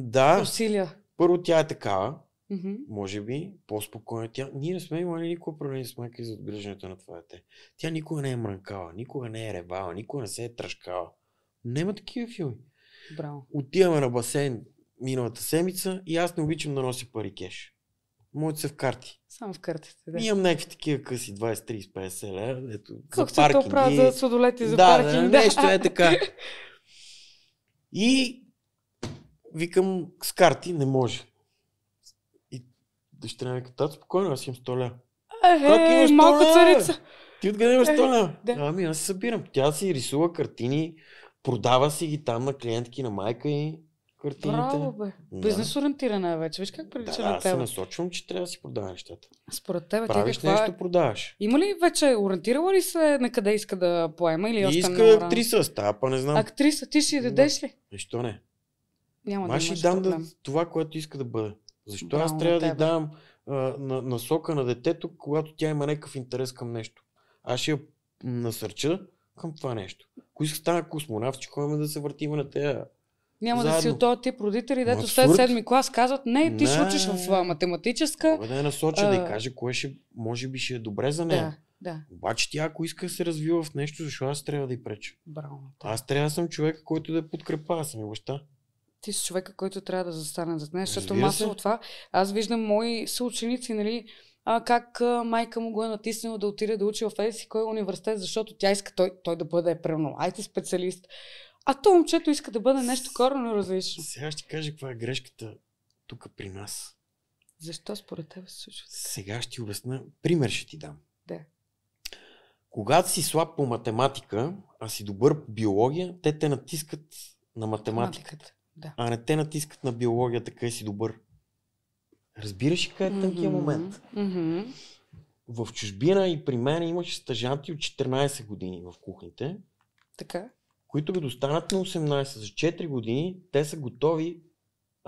да, усилия? Първо тя е такава, Mm-hmm. Може би по-спокойно. Тя... Ние не сме имали никога проблеми с майка за отглеждането на това дете. Тя никога не е мрънкала, никога не е ревала, никога не се е тръжкала. Нема такива филми. Браво. Отиваме на басейн миналата седмица и аз не обичам да нося пари кеш. Моите се в карти. Само в картите, да. И имам някакви такива къси, 20, 30, 50 лева. Както то правят за судолети за да, паркинг. Да, да, нещо е така. И викам, с карти не може дъщеря ми като спокойно, аз имам 100 лева. имаш 100 малко царица. Ти откъде имаш 100 Да. Ами аз се събирам. Тя си рисува картини, продава си ги там на клиентки, на майка и картините. Браво, бе. Да. Бизнес ориентирана е вече. Виж как прилича да, на теб. Аз се насочвам, че трябва да си продава нещата. Според теб, Правиш ти е? нещо, продаваш. Има ли вече ориентирала ли се на къде иска да поема или още Иска на... актриса, става, па не знам. Актриса, ти ще дадеш ли? Нищо не. Няма Маш да ще дам да, това, което иска да бъде. Защо Браво аз трябва да й дам а, насока на детето, когато тя има някакъв интерес към нещо? Аз ще я насърча към това нещо. Ако искаш стана космонавт, че ходим да се въртим на тея. няма Заедно. да си от този тип родители, дето след седми клас казват, не, ти не. ще учиш в математическа. Това е да я насоча, а... да й каже кое ще, може би ще е добре за нея. Да, да. Обаче тя, ако иска да се развива в нещо, защо аз трябва да й преча? Браво. Аз трябва да съм човек, който да подкрепа, аз съм и баща ти си човека, който трябва да застане зад нея, защото масово това, аз виждам мои съученици, нали, а, как а, майка му го е натиснала да отиде да учи в Еси, кой кой университет, защото тя иска той, той да бъде правилно, IT специалист. А то момчето иска да бъде нещо коренно различно. Сега ще кажа каква е грешката тук при нас. Защо според теб се случва? Сега ще ти обясна. Пример ще ти дам. Да. Когато си слаб по математика, а си добър по биология, те те натискат на математиката. математиката. Да. А не те натискат на биологията, къде си добър. Разбираш ли къде е тънкия mm-hmm. момент? Mm-hmm. В чужбина и при мен имаше стъжанти от 14 години в кухните. Така. Които ми достанат на 18. За 4 години те са готови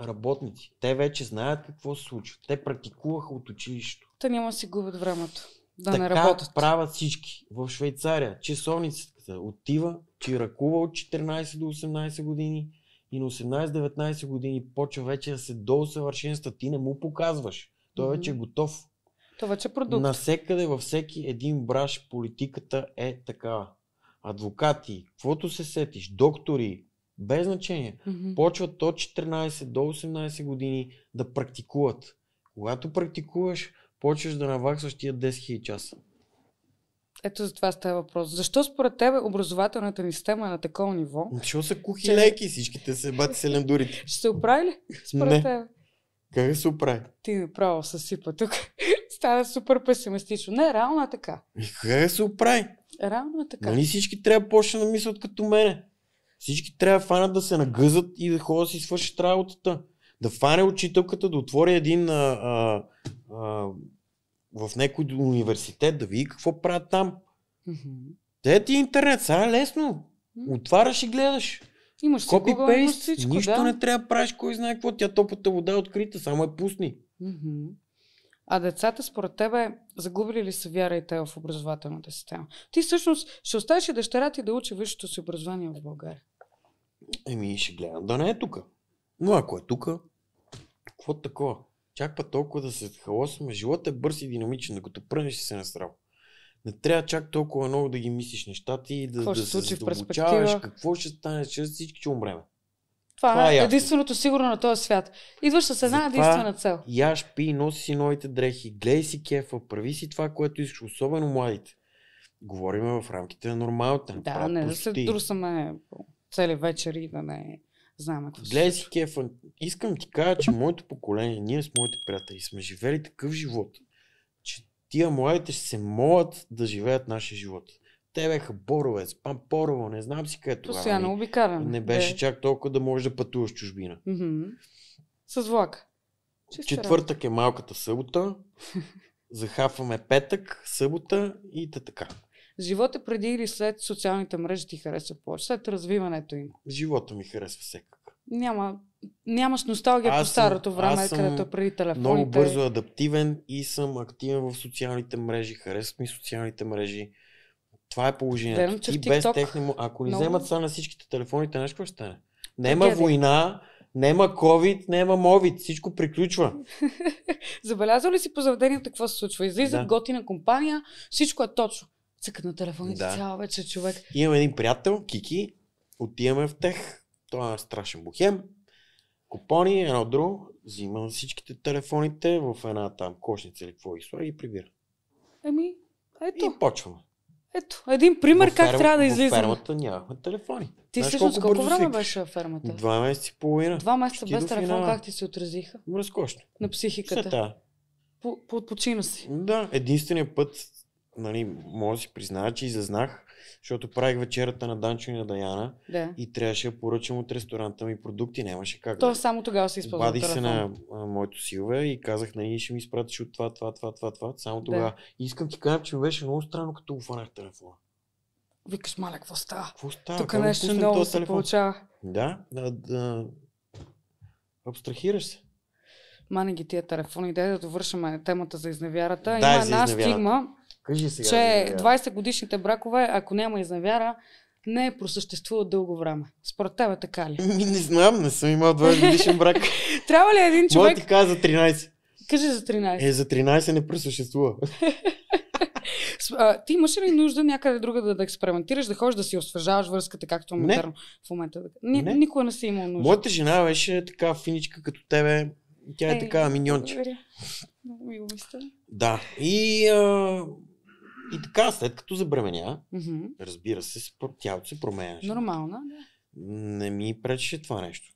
работници. Те вече знаят какво се случва. Те практикуваха от училището. Те няма да си губят времето да така не работят. правят всички. В Швейцария часовницата отива, чиракува от 14 до 18 години и на 18-19 години почва вече да се доусъвършенства, ти не му показваш. Той вече е готов. Това вече е продукт. Насекъде във всеки един браш политиката е такава. Адвокати, каквото се сетиш, доктори, без значение, mm-hmm. почват от 14 до 18 години да практикуват. Когато практикуваш, почваш да наваксваш тия 10 000 часа. Ето за това става въпрос. Защо според тебе образователната ни система е на такова ниво? Защо са кухи че... лейки всичките се бати селем дурите? Ще се оправи ли според не. тебе? Как се оправи? Ти направо съсипа тук. Стана супер песимистично. Не, реално е така. И е, как се оправи? Реално е така. Нали всички трябва почне да мислят като мене. Всички трябва да фанат да се нагъзат и да ходят да си свършат работата. Да фане учителката, да отвори един а, а, а, в някой университет, да види какво правят там. Mm-hmm. Те ти е интернет, сега е лесно. Mm-hmm. Отваряш и гледаш. Имаш Копи всичко, нищо да. не трябва да правиш, кой знае какво. Тя топата вода е открита, само е пусни. Mm-hmm. А децата, според тебе, загубили ли са вяра и те в образователната система? Ти всъщност ще оставиш и дъщеря ти да учи висшето си образование в България. Еми, ще гледам да не е тук. Но ако е тук, какво такова? Чак па толкова да се халосваме. Живота е бърз и динамичен. Докато прънеш, се се настрал. Не трябва чак толкова много да ги мислиш нещата и да, какво да се задълбочаваш. Какво ще стане, че всички ще умреме. Това, това е, е единственото сигурно на този свят. Идваш с една единствена цел. Яш, пи, носи си новите дрехи, гледай си кефа, прави си това, което искаш, особено младите. Говориме в рамките на нормалната. Да, не да се друсаме цели вечери, да не знаем какво Гледай си, кефа. искам ти кажа, че моето поколение, ние с моите приятели сме живели такъв живот, че тия младите ще се молят да живеят нашия живот. Те бяха Боровец, Пампорово, не знам си къде това. Постоянно нали? обикаран. Не беше Де. чак толкова да можеш да пътуваш чужбина. Mm-hmm. С влак. Чисто Четвъртък е малката събота, захапваме петък, събота и така. Живота преди или след социалните мрежи ти харесва повече, след развиването им? Живота ми харесва всекак. Няма, нямаш носталгия аз по старото съм, време, съм където преди телефоните. много бързо адаптивен и съм активен в социалните мрежи, харесват ми социалните мрежи. Това е положението. Верно, че и без техни... Ако ни много... вземат са на всичките телефоните, нещо какво ще стане? Нема Тъгеди. война, нема COVID, нема MOVID, всичко приключва. Забелязал ли си по заведението какво се случва? Излизат да. готина компания, всичко е точно цъка на телефоните да. цяла вече човек. Имам един приятел, Кики, отиваме в тех, той е страшен бухем, купони, едно от друго, взима всичките телефоните в една там кошница или какво и и прибира. Еми, ето. И почваме. Ето, един пример ферма, как трябва да излизаме. В фермата нямахме телефони. Ти Знаеш всъщност колко, колко време си? беше в фермата? Два месеца и половина. Два месеца без телефон, финала. как ти се отразиха? Разкошно. На психиката. След по, по, почина си. Да, единственият път нали, може да си призная, че и зазнах, защото правих вечерата на Данчо и на Даяна да. и трябваше да поръчам от ресторанта ми продукти, нямаше как. То само тогава се използва Бадих се на а, моето силве и казах, нали, ще ми изпратиш от това, това, това, това, това, само тогава. Да. И искам ти кажа, че ми беше много странно, като го фанах телефона. Викаш, маля, какво става? Какво става? Тук нещо много се телефон? получава. Да, да, да. Абстрахираш се мани ги тия телефони, дай да довършим темата за изневярата. Да, Има една стигма, Кажи сега. Че 20 годишните бракове, ако няма изнавяра, не е просъществувал дълго време. Според тебе така ли? Не знам, не съм имал 20 годишен брак. Трябва ли един човек... Мога ти кажа за 13. Кажи за 13. Е, за 13 не просъществува. ти имаш ли нужда някъде друга да, да експериментираш, да ходиш да си освежаваш връзката, както е в момента? Ни, не. Никога не си имал нужда. Моята жена беше така финичка като тебе. Тя е, е така миньонче. Много ми Да. И а, и така, след като забременя, mm-hmm. разбира се, тялото се променя. Нали? Нормално, да. Не ми пречеше това нещо.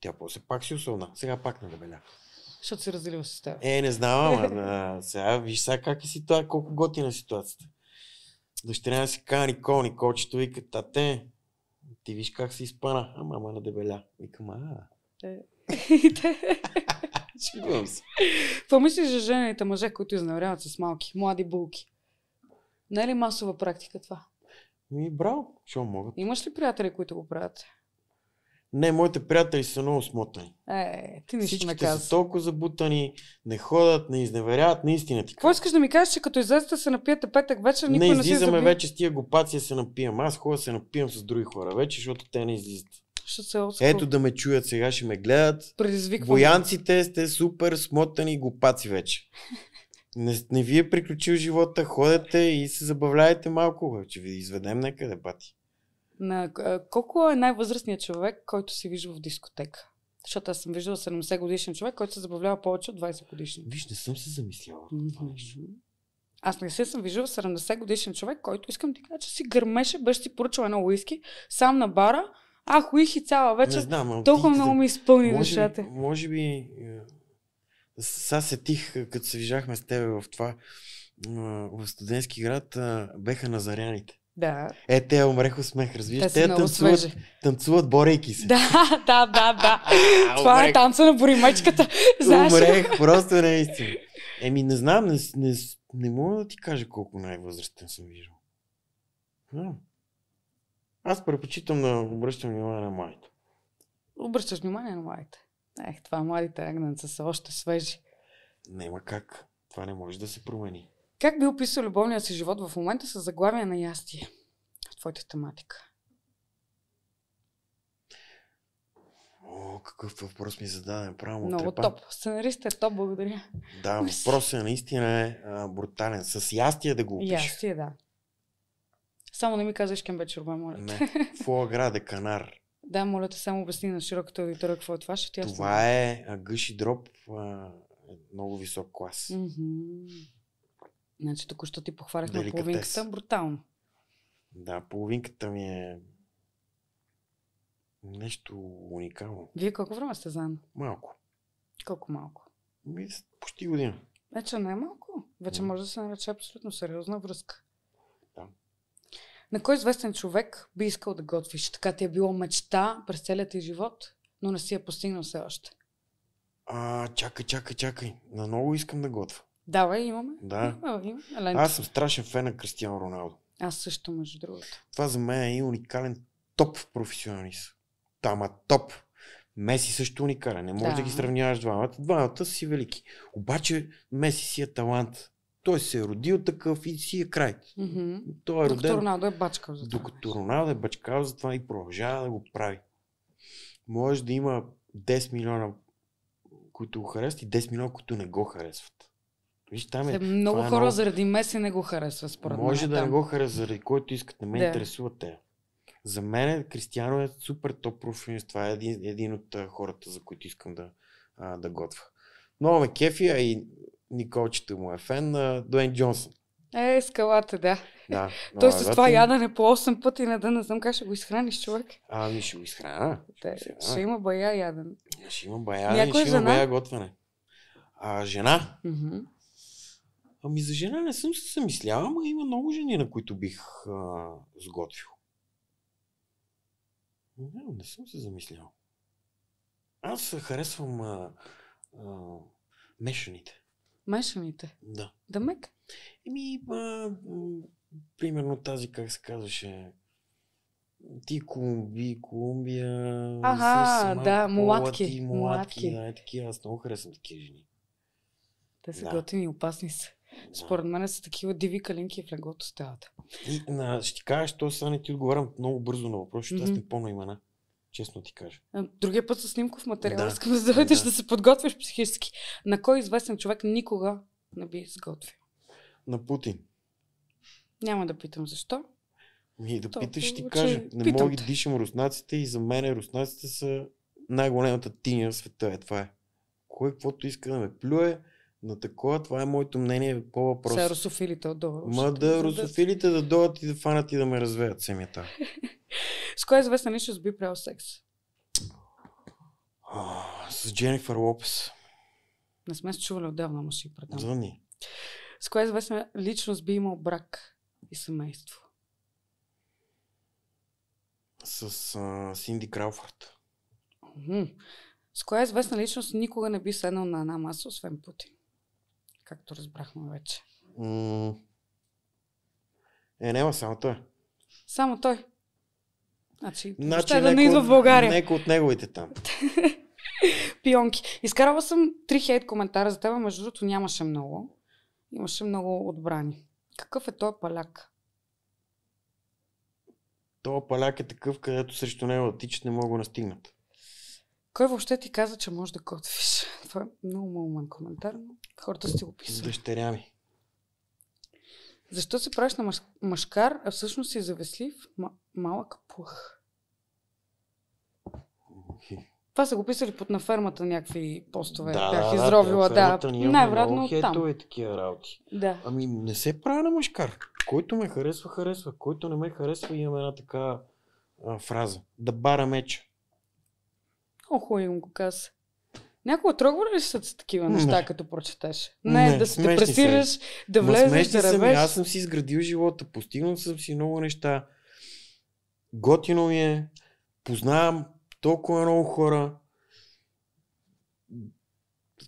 Тя после пак си усълна. Сега пак не дебеля. Защото се разделил с теб. Е, не знам, ама сега виж сега как е ситуация, колко готина е ситуацията. Дъщеря си кани Никол, той вика, тате, ти виж как се изпана, Ама, мама на дебеля. Викам, а. Е. Чувам се. Какво за жените мъже, които изнавряват с малки, млади булки? Не е ли масова практика това? Ми, браво, що могат. Имаш ли приятели, които го правят? Не, моите приятели са много смотани. Е, ти нищо не казваш. са толкова забутани, не ходят, не изневеряват, наистина ти Какво искаш да ми кажеш, че като излезете се напиете петък вечер, никой не, не си е излизаме вече с тия глупаци се напием. Аз хора се напием с други хора вече, защото те не излизат. Ще се е Ето да ме чуят сега, ще ме гледат. Предизвиквам. Боянците сте супер смотани глупаци вече не, не ви е приключил живота, ходете и се забавляете малко, че ви изведем някъде пати. На, колко е най-възрастният човек, който се вижда в дискотека? Защото аз съм виждала 70 годишен човек, който се забавлява повече от 20 годишни. Виж, не съм се замисляла. Аз не се съм виждал 70 годишен човек, който искам ти кажа, че си гърмеше, беше си поръчал едно уиски, сам на бара, а хуих цяла вечер. Не знам, толкова много ми изпълни душата. Може би, може би сега сетих, като се виждахме с тебе в това, в студентски град, беха назаряните. Да. Е, те умреха от смех, разбираш. Те, те танцуват, танцуват, борейки се. Да, да, да, да. Това умрех. е танца на боримачката. Умрех, просто наистина. Еми, не знам, не, не, не мога да ти кажа колко най-възрастен съм виждал. Аз предпочитам да обръщам внимание на майта. Обръщаш внимание на майта. Ех, това младите агненца са още свежи. Нема как. Това не може да се промени. Как би описал любовния си живот в момента с заглавия на ястие? Твоята тематика. О, какъв въпрос ми е зададен. Право Много трепа. топ. Сценарист е топ, благодаря. Да, ами въпросът е наистина е брутален. С ястие да го опиш. Ястие, да. Само не ми казваш към вечер, моля. Не. Фуагра де Канар. Да, моля те, само обясни на широката аудитория какво е това. Ще ти това е а, гъши дроп, а, е много висок клас. Mm-hmm. Значи току-що ти похвалях на половинката, брутално. Да, половинката ми е нещо уникално. Вие колко време сте заедно? Малко. Колко малко? Ми, почти година. Вече не е малко. Вече може да се нарече абсолютно сериозна връзка. На кой известен човек би искал да готвиш? Така ти е било мечта през целият ти живот, но не си я постигнал все още. А, чакай, чакай, чакай. На много искам да готвя. Давай, имаме. Да. Имаме, имаме. Аз съм страшен фен на Кристиан Роналдо. Аз също, между другото. Това за мен е уникален топ професионалист. Тама топ. Меси също уникален. Не можеш да, да ги сравняваш двамата. Двамата са си велики. Обаче Меси си е талант. Той се е родил такъв и си е край. Mm-hmm. Той е Докато роден... Роналдо е бачкал за това. Докато Роналдо е бачкал за това и продължава да го прави. Може да има 10 милиона, които го харесват и 10 милиона, които не го харесват. Виж, там е, много е хора е много... заради Меси не го харесва, според Може мен. Може да не го харесва, заради който искат. Не ме да. интересува те. За мен Кристиано е супер топ професионалист. Това е един, един от хората, за които искам да, а, да готвя. Много ме кефи, а и Николчето му е фен на Дуен Джонсън. Е, скалата, да. да Тоест, с това ядане по 8 пъти на дън, не знам как ще го изхраниш, човек. Ами ще го изхрана. Да, ще има бая яден. Е, ще има бая яден, ще жена? има бая готвене. А, жена? Mm-hmm. Ами за жена не съм се замисляла, ама има много жени, на които бих а, сготвил. Не, не съм се замислял. Аз харесвам а, а, мешаните. Мешаните? Да. Дамек? Еми, а, примерно тази, как се казваше, ти Колумби, Колумбия, Аха, да, ти, молатки, да, е такива. Аз много харесвам такива жени. Те са да. готини и опасни са. Да. Според мен са такива диви калинки в легото стават. И, на, ще ти кажа, що сега не ти отговарям много бързо на въпрос, защото mm-hmm. аз не помня имена. Честно ти кажа. Другия път с снимков материал да. искам да заведеш да. да се подготвиш психически. На кой известен човек никога не би изготвил? На Путин. Няма да питам защо. Ми да То, питаш, ще ти кажа. Не питам мога да дишам руснаците и за мен руснаците са най-голямата тиня в света. Е, това е. Кой каквото иска да ме плюе, на такова, това е моето мнение по въпроса. Са русофилите отдолу. Ма да, русофилите да дойдат и да фанат и да ме развеят семията. С кое известна личност би правил секс? С Дженнифър Лопес. Не сме се чували отдавна, ама ще ги предам. Звъни. С коя известна личност би имал брак и семейство? С а, Синди Крауфорд. С коя известна личност никога не би седнал на една маса, освен Путин? Както разбрахме вече. Mm. Е, няма само той. Само той? Значи, значи да не идва в България. Нека от неговите там. Пионки. Изкарала съм три хейт коментара за теб, между другото нямаше много. Имаше много отбрани. Какъв е той паляк? То паляк е такъв, където срещу него тичат не мога да настигнат. Кой въобще ти каза, че можеш да котвиш? Това е много малък коментар, но хората сте го писат. Дъщеря ми. Защо се правиш на маш... машкар, а всъщност си завеслив м- малък пух? Това са го писали под на фермата някакви постове. Да, Бях изровила, да. Най-вероятно от там. Е такива работи. Да. Ами не се правя на мъжкар. Който ме харесва, харесва. Който не ме харесва, имам една така а, фраза. Да бара меча. О, хубаво го каза. Някога тръгва ли са такива неща, не. като прочетеш? Не, не да се депресираш, се. да влезеш, да ревеш. аз съм си изградил живота, постигнал съм си много неща. Готино ми е, познавам толкова много хора.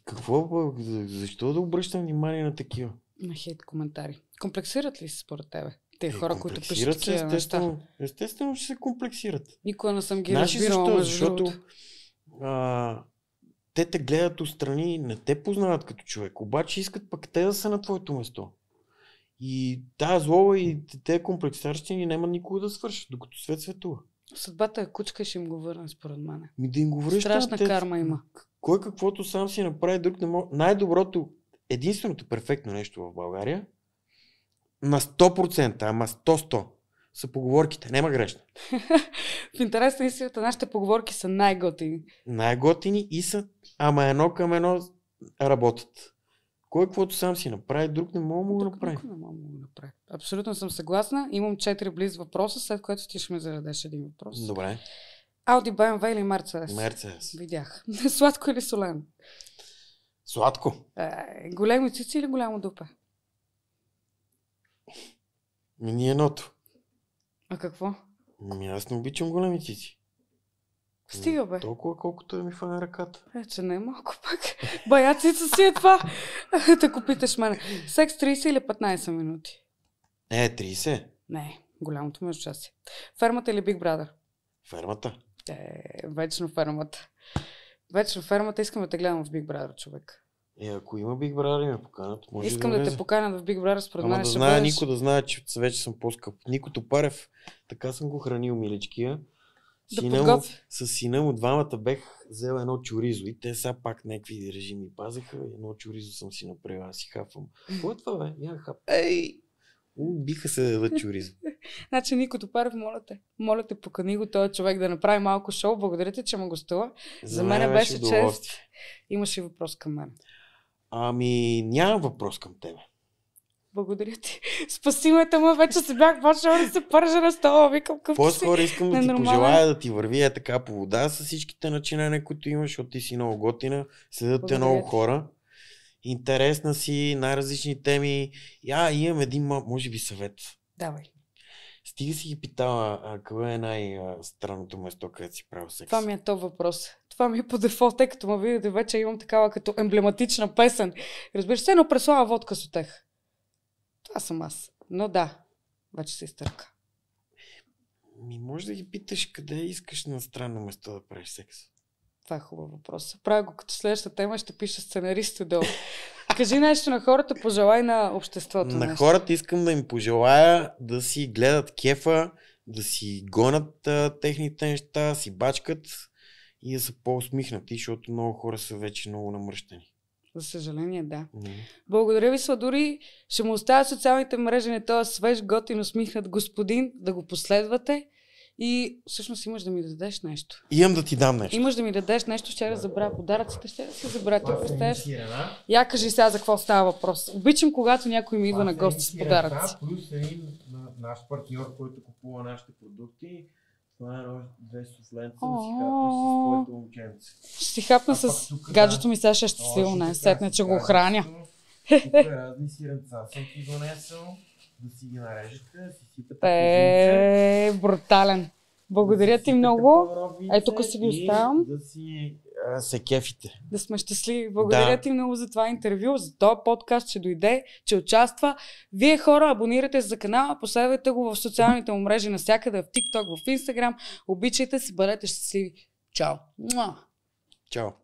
Какво, защо да обръщам внимание на такива? На хейт коментари. Комплексират ли се според тебе? Те е, хора, които пишат се, естествено, неща. Естествено ще се комплексират. Никога не съм ги Наши разбирала. Защо? Защото а, те те гледат отстрани, не те познават като човек, обаче искат пък те да са на твоето место. И тази злоба и те комплексарщини ни няма никога да свършат, докато свет светува. Съдбата е кучка ще им го върна, според мен. Ми да им го Страшна те, карма има. Кой каквото сам си направи, друг не може. Най-доброто, единственото перфектно нещо в България, на 100%, ама 100-100, са поговорките. Няма грешна. в интерес на истината, нашите поговорки са най-готини. Най-готини и са, ама едно към едно работят. Кой каквото сам си направи, друг не мога да направи. Друг не мога да направи. Абсолютно съм съгласна. Имам четири близ въпроса, след което ти ще ми зададеш един въпрос. Добре. Ауди, БМВ или Мерцедес? Мерцедес. Видях. Сладко или солено? Сладко. Е, големи цици или голямо дупе? Ни е едното. А какво? Ми, аз не обичам големи цици. Стига бе. Толкова колкото е ми фане ръката. Е, че не е малко пък. Баяцица си е това. да купиташ мене. Секс 30 или 15 минути? Е, 30. Не, голямото е си. Фермата или Big Brother? Фермата. Е, вечно фермата. Вечно фермата искам да те гледам в Big Brother, човек. Е, ако има Big Brother е и ме поканат, може Искам да, да те поканя в Big Brother, според мен да ще знае, никой да знае, че вече съм по-скъп. Нико Топарев, така съм го хранил, миличкия. Да сина му, с сина му двамата бех взел едно чоризо и те са пак някакви режими пазеха. Едно чоризо съм си направил, аз си хапвам. Кой е това, бе? Я хап. Ей! Биха се да чоризо. значи Никото Парев моля те, моля те, покани го този човек да направи малко шоу. Благодаря ти, че ме гостува. За, За мен беше чест. Имаше въпрос към мен. Ами, нямам въпрос към тебе. Благодаря ти. Спаси ме, тъма вече се бях почнала да се пържа на стола. Викам, към По-скоро искам да ти пожелая да ти върви е така по вода с всичките начинания, които имаш, защото ти си много готина. следват те много хора. Интересна си, най-различни теми. Я имам един, може би, съвет. Давай. Стига си ги питала, какво е най-странното место, където си правил секс? Това ми е то въпрос това ми е по дефолт, тъй като ме видите, вече имам такава като емблематична песен. Разбираш, се едно преслава водка с отех. Това съм аз. Но да, вече се изтърка. Ми може да ги питаш къде искаш на странно место да правиш секс. Това е хубав въпрос. Правя го като следваща тема, ще пиша сценарист долу. Кажи нещо на хората, пожелай на обществото. На нещо. хората искам да им пожелая да си гледат кефа, да си гонат а, техните неща, си бачкат, и да са по-усмихнати, защото много хора са вече много намръщани. За съжаление, да. Mm-hmm. Благодаря ви, Сладури. Ще му оставя социалните мрежи на този свеж, готин, усмихнат господин, да го последвате. И всъщност имаш да ми дадеш нещо. Имам да ти дам нещо. Имаш да ми дадеш нещо, ще да забравя подаръците, ще да си забравя. Ти е представяш. Я кажи сега за какво става въпрос. Обичам, когато някой ми идва е на гости с подаръци. Плюс един наш партньор, който купува нашите продукти, хвана едно две суфленца да си хапна с твоето момченце. Ще си хапна с гаджето ми, сега ще е щастливо, не, сетне, че го храня. Тук е разни си ръца съм ти донесъл, да си ги нарежете, да си сипете Е, брутален. Благодаря ти много. Ето тук си ги оставям. Да си се кефите. Да сме щастливи. Благодаря да. ти много за това интервю, за този подкаст, че дойде, че участва. Вие хора, абонирайте се за канала, последвайте го в социалните му мрежи навсякъде, в TikTok, в Instagram. Обичайте се, бъдете щастливи. Чао! Чао!